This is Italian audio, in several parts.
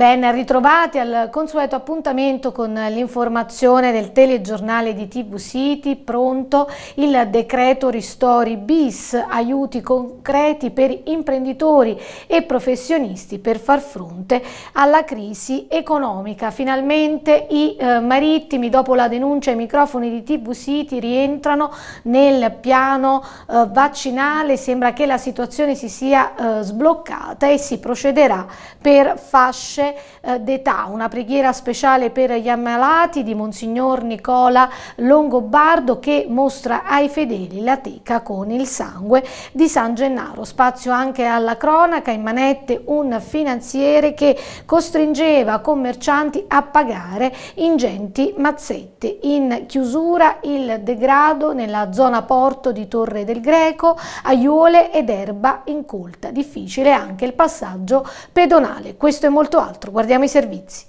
Ben ritrovati al consueto appuntamento con l'informazione del telegiornale di TV City, pronto il decreto Ristori bis, aiuti concreti per imprenditori e professionisti per far fronte alla crisi economica. Finalmente i eh, marittimi dopo la denuncia ai microfoni di TV City rientrano nel piano eh, vaccinale, sembra che la situazione si sia eh, sbloccata e si procederà per fasce eh, d'età, una preghiera speciale per gli ammalati di Monsignor Nicola Longobardo che mostra ai fedeli la teca con il sangue di San Gennaro. Spazio anche alla cronaca in manette un finanziere che costringeva commercianti a pagare ingenti mazzette. In chiusura il degrado nella zona porto di Torre del Greco, aiuole ed erba incolta. Difficile anche il passaggio pedonale. Questo è molto alto altro, guardiamo i servizi.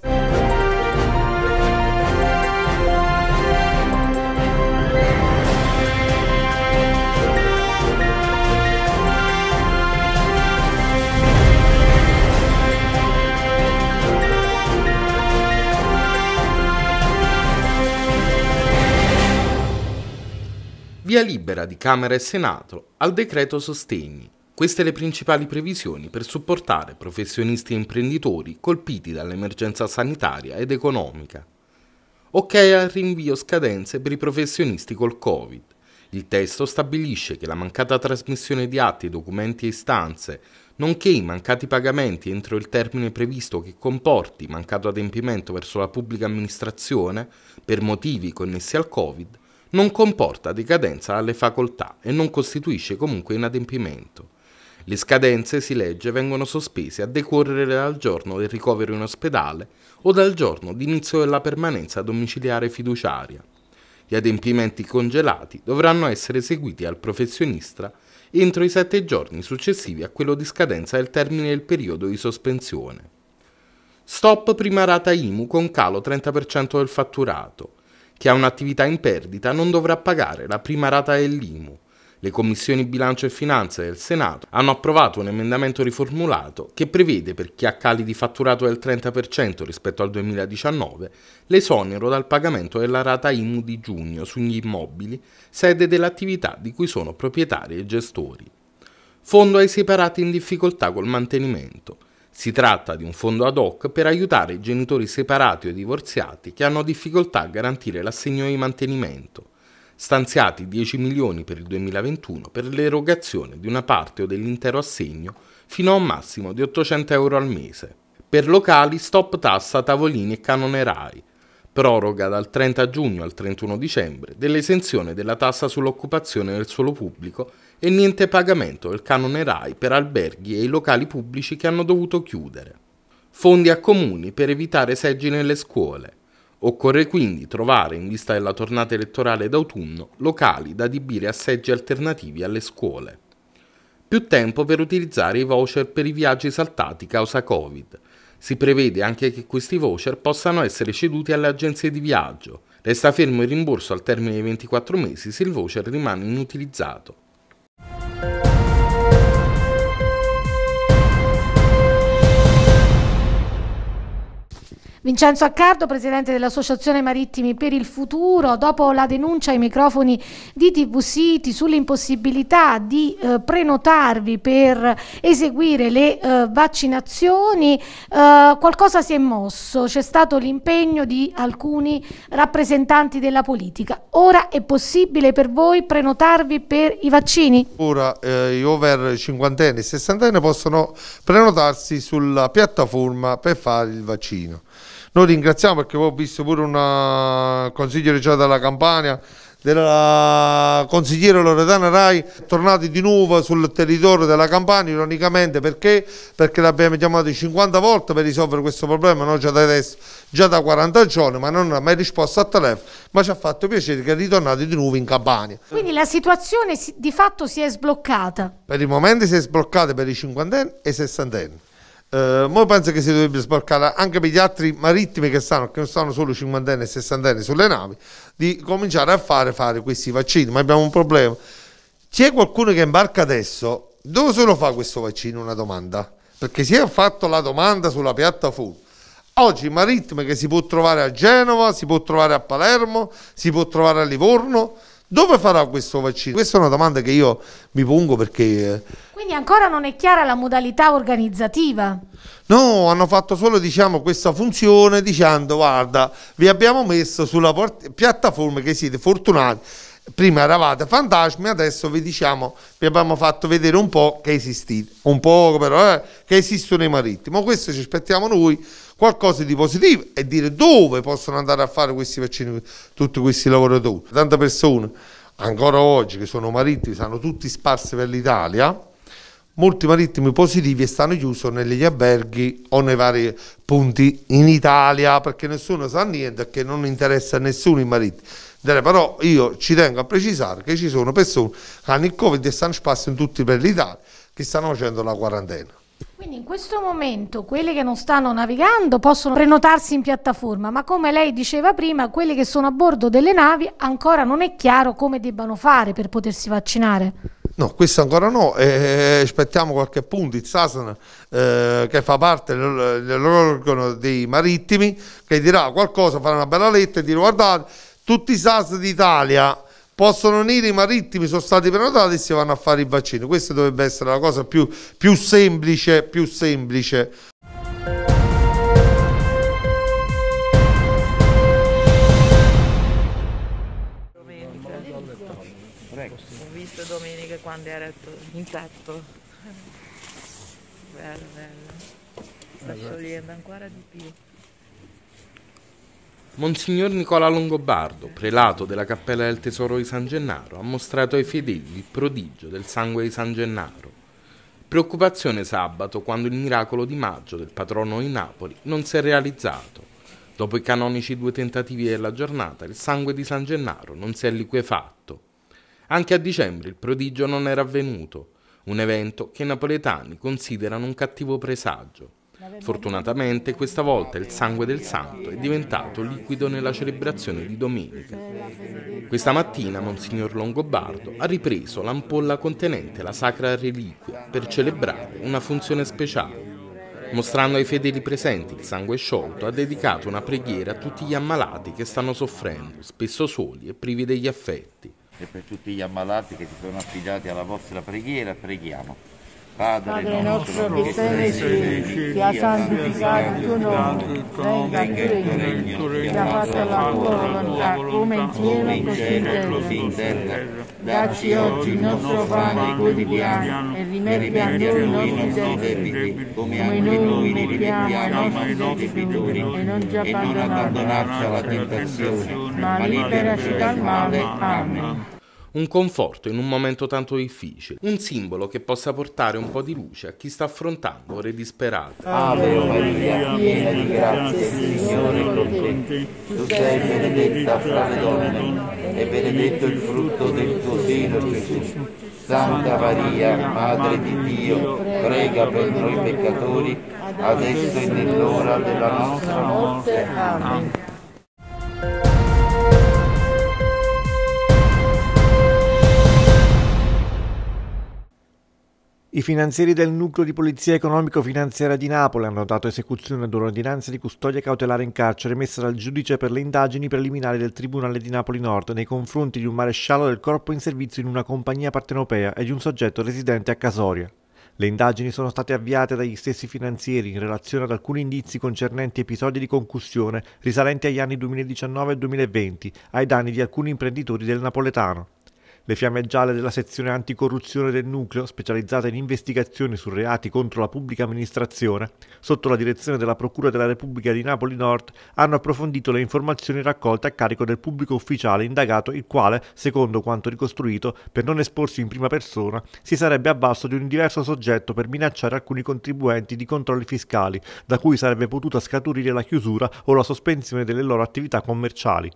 Via libera di Camera e Senato al decreto sostegni. Queste le principali previsioni per supportare professionisti e imprenditori colpiti dall'emergenza sanitaria ed economica. Ok al rinvio scadenze per i professionisti col Covid. Il testo stabilisce che la mancata trasmissione di atti, documenti e istanze, nonché i mancati pagamenti entro il termine previsto che comporti mancato adempimento verso la pubblica amministrazione per motivi connessi al Covid, non comporta decadenza alle facoltà e non costituisce comunque inadempimento. Le scadenze, si legge, vengono sospese a decorrere dal giorno del ricovero in ospedale o dal giorno d'inizio della permanenza domiciliare fiduciaria. Gli adempimenti congelati dovranno essere eseguiti al professionista entro i sette giorni successivi a quello di scadenza del termine del periodo di sospensione. Stop prima rata IMU con calo 30% del fatturato. Chi ha un'attività in perdita non dovrà pagare la prima rata dell'IMU le commissioni bilancio e finanze del Senato hanno approvato un emendamento riformulato che prevede per chi ha cali di fatturato del 30% rispetto al 2019 l'esonero dal pagamento della rata IMU di giugno sugli immobili, sede dell'attività di cui sono proprietari e gestori. Fondo ai separati in difficoltà col mantenimento. Si tratta di un fondo ad hoc per aiutare i genitori separati o divorziati che hanno difficoltà a garantire l'assegno di mantenimento stanziati 10 milioni per il 2021 per l'erogazione di una parte o dell'intero assegno fino a un massimo di 800 euro al mese. Per locali stop tassa tavolini e canone RAI, proroga dal 30 giugno al 31 dicembre dell'esenzione della tassa sull'occupazione del suolo pubblico e niente pagamento del canone RAI per alberghi e i locali pubblici che hanno dovuto chiudere. Fondi a comuni per evitare seggi nelle scuole. Occorre quindi trovare, in vista della tornata elettorale d'autunno, locali da adibire a seggi alternativi alle scuole. Più tempo per utilizzare i voucher per i viaggi saltati causa Covid. Si prevede anche che questi voucher possano essere ceduti alle agenzie di viaggio. Resta fermo il rimborso al termine dei 24 mesi se il voucher rimane inutilizzato. Vincenzo Accardo, presidente dell'Associazione Marittimi per il Futuro, dopo la denuncia ai microfoni di TV City sull'impossibilità di eh, prenotarvi per eseguire le eh, vaccinazioni, eh, qualcosa si è mosso, c'è stato l'impegno di alcuni rappresentanti della politica. Ora è possibile per voi prenotarvi per i vaccini? Ora eh, gli over cinquantenni e sessantenni possono prenotarsi sulla piattaforma per fare il vaccino. Noi ringraziamo perché ho visto pure un eh, consiglio regionale della Campania della consigliera Loredana Rai tornati di nuovo sul territorio della Campania ironicamente perché? perché l'abbiamo chiamato 50 volte per risolvere questo problema no? già da adesso, già da 40 giorni ma non ha mai risposto al telefono ma ci ha fatto piacere che è ritornato di nuovo in Campania quindi la situazione di fatto si è sbloccata per il momento si è sbloccata per i cinquantenni e i sessantenni eh, mo penso che si dovrebbe sbarcare anche per gli altri marittimi che stanno, che non stanno solo cinquantenni e sessantenni sulle navi, di cominciare a fare, fare questi vaccini. Ma abbiamo un problema. C'è qualcuno che imbarca adesso, dove se lo fa questo vaccino? Una domanda. Perché si è fatto la domanda sulla piattaforma. Oggi marittime che si può trovare a Genova, si può trovare a Palermo, si può trovare a Livorno, dove farà questo vaccino? Questa è una domanda che io mi pongo perché... Eh, Quindi ancora non è chiara la modalità organizzativa? No, hanno fatto solo diciamo, questa funzione dicendo guarda, vi abbiamo messo sulla piattaforma che siete fortunati prima eravate fantasmi, adesso vi diciamo, vi abbiamo fatto vedere un po' che esistite, un po' però eh, che esistono i marittimi. Ma questo ci aspettiamo noi qualcosa di positivo e dire dove possono andare a fare questi vaccini tutti questi lavoratori. Tante persone ancora oggi che sono marittimi, sono tutti sparsi per l'Italia molti marittimi positivi stanno chiusi negli alberghi o nei vari punti in Italia perché nessuno sa niente, perché non interessa a nessuno i marittimi. Però io ci tengo a precisare che ci sono persone che hanno il Covid e stanno spasso in tutti per l'Italia, che stanno facendo la quarantena. Quindi in questo momento quelli che non stanno navigando possono prenotarsi in piattaforma, ma come lei diceva prima, quelli che sono a bordo delle navi ancora non è chiaro come debbano fare per potersi vaccinare. No, questo ancora no, eh, aspettiamo qualche punto, il Sasan eh, che fa parte dell'organo dei marittimi che dirà qualcosa, farà una bella lettera e dirà guardate tutti i Sas d'Italia possono unire i marittimi, sono stati prenotati e si vanno a fare il vaccino, questa dovrebbe essere la cosa più, più semplice, più semplice. Prego. Ho visto domenica quando era in tetto. Bello, bello. Eh, Sta sciogliendo ancora di più. Monsignor Nicola Longobardo, prelato della Cappella del Tesoro di San Gennaro, ha mostrato ai fedeli il prodigio del sangue di San Gennaro. Preoccupazione sabato quando il miracolo di maggio del patrono di Napoli non si è realizzato. Dopo i canonici due tentativi della giornata, il sangue di San Gennaro non si è liquefatto. Anche a dicembre il prodigio non era avvenuto, un evento che i napoletani considerano un cattivo presagio. Fortunatamente questa volta il sangue del santo è diventato liquido nella celebrazione di domenica. Questa mattina Monsignor Longobardo ha ripreso l'ampolla contenente la sacra reliquia per celebrare una funzione speciale. Mostrando ai fedeli presenti il sangue sciolto, ha dedicato una preghiera a tutti gli ammalati che stanno soffrendo, spesso soli e privi degli affetti e per tutti gli ammalati che si sono affidati alla vostra preghiera, preghiamo. Padre, Padre nostro, nostro che sei nei cieli, sia santificato il tuo nome, venga il tuo regno, sia fatta la tua volontà, come in cielo così in terra. Dacci oggi il nostro pane quotidiano e rimetti a noi i nostri debiti, come anche noi li rimettiamo ai nostri debitori, e non abbandonarci alla tentazione, ma liberaci dal male. Amen un conforto in un momento tanto difficile, un simbolo che possa portare un po' di luce a chi sta affrontando ore disperate. Ave Maria, piena di grazie, il Signore è con te. Tu sei benedetta fra le donne e benedetto il frutto del tuo seno, Gesù. Santa Maria, Madre di Dio, prega per noi peccatori, adesso e nell'ora della nostra morte. Amen. I finanzieri del nucleo di polizia economico-finanziaria di Napoli hanno dato esecuzione ad un'ordinanza di custodia cautelare in carcere emessa dal giudice per le indagini preliminari del Tribunale di Napoli Nord nei confronti di un maresciallo del corpo in servizio in una compagnia partenopea e di un soggetto residente a Casoria. Le indagini sono state avviate dagli stessi finanzieri in relazione ad alcuni indizi concernenti episodi di concussione risalenti agli anni 2019 e 2020 ai danni di alcuni imprenditori del napoletano. Le fiamme gialle della sezione anticorruzione del nucleo, specializzata in investigazioni su reati contro la pubblica amministrazione, sotto la direzione della Procura della Repubblica di Napoli Nord, hanno approfondito le informazioni raccolte a carico del pubblico ufficiale indagato, il quale, secondo quanto ricostruito, per non esporsi in prima persona, si sarebbe avvalso di un diverso soggetto per minacciare alcuni contribuenti di controlli fiscali, da cui sarebbe potuta scaturire la chiusura o la sospensione delle loro attività commerciali.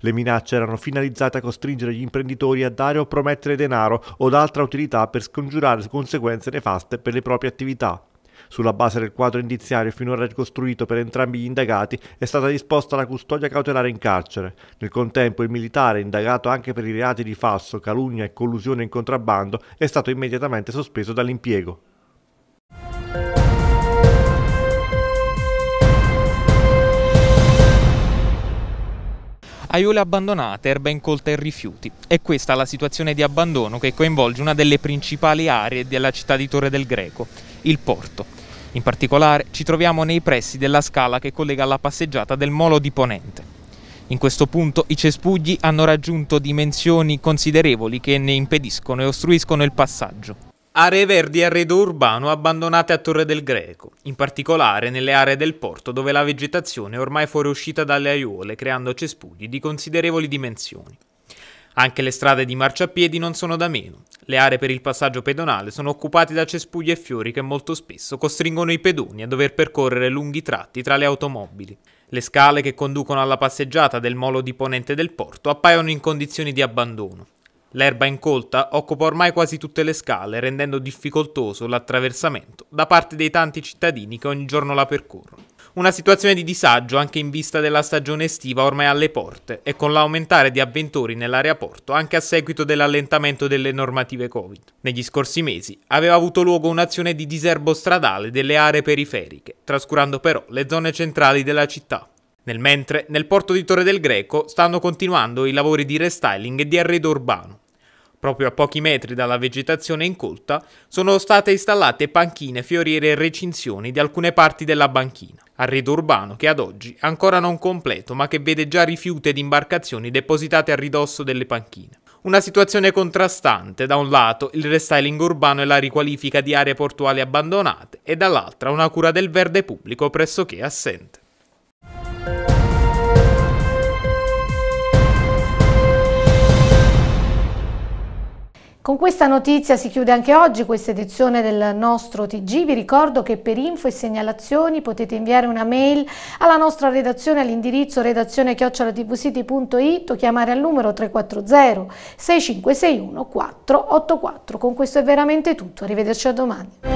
Le minacce erano finalizzate a costringere gli imprenditori a dare o promettere denaro o d'altra utilità per scongiurare conseguenze nefaste per le proprie attività. Sulla base del quadro indiziario finora ricostruito per entrambi gli indagati è stata disposta la custodia cautelare in carcere. Nel contempo il militare, indagato anche per i reati di falso, calunnia e collusione in contrabbando, è stato immediatamente sospeso dall'impiego. aiuole abbandonate, erba incolta e rifiuti. È questa la situazione di abbandono che coinvolge una delle principali aree della città di Torre del Greco, il porto. In particolare ci troviamo nei pressi della scala che collega la passeggiata del Molo di Ponente. In questo punto i cespugli hanno raggiunto dimensioni considerevoli che ne impediscono e ostruiscono il passaggio. Aree verdi e arredo urbano abbandonate a Torre del Greco, in particolare nelle aree del porto dove la vegetazione è ormai fuoriuscita dalle aiuole creando cespugli di considerevoli dimensioni. Anche le strade di marciapiedi non sono da meno. Le aree per il passaggio pedonale sono occupate da cespugli e fiori che molto spesso costringono i pedoni a dover percorrere lunghi tratti tra le automobili. Le scale che conducono alla passeggiata del molo di ponente del porto appaiono in condizioni di abbandono. L'erba incolta occupa ormai quasi tutte le scale, rendendo difficoltoso l'attraversamento da parte dei tanti cittadini che ogni giorno la percorrono. Una situazione di disagio anche in vista della stagione estiva ormai alle porte e con l'aumentare di avventori nell'aeroporto anche a seguito dell'allentamento delle normative Covid. Negli scorsi mesi aveva avuto luogo un'azione di diserbo stradale delle aree periferiche, trascurando però le zone centrali della città. Nel mentre, nel porto di Torre del Greco stanno continuando i lavori di restyling e di arredo urbano proprio a pochi metri dalla vegetazione incolta, sono state installate panchine, fioriere e recinzioni di alcune parti della banchina. Arredo urbano che ad oggi è ancora non completo ma che vede già rifiuti ed imbarcazioni depositate a ridosso delle panchine. Una situazione contrastante, da un lato il restyling urbano e la riqualifica di aree portuali abbandonate e dall'altra una cura del verde pubblico pressoché assente. Con questa notizia si chiude anche oggi questa edizione del nostro TG. Vi ricordo che per info e segnalazioni potete inviare una mail alla nostra redazione all'indirizzo redazione chiocciolatvcity.it o chiamare al numero 340 6561 484. Con questo è veramente tutto. Arrivederci a domani.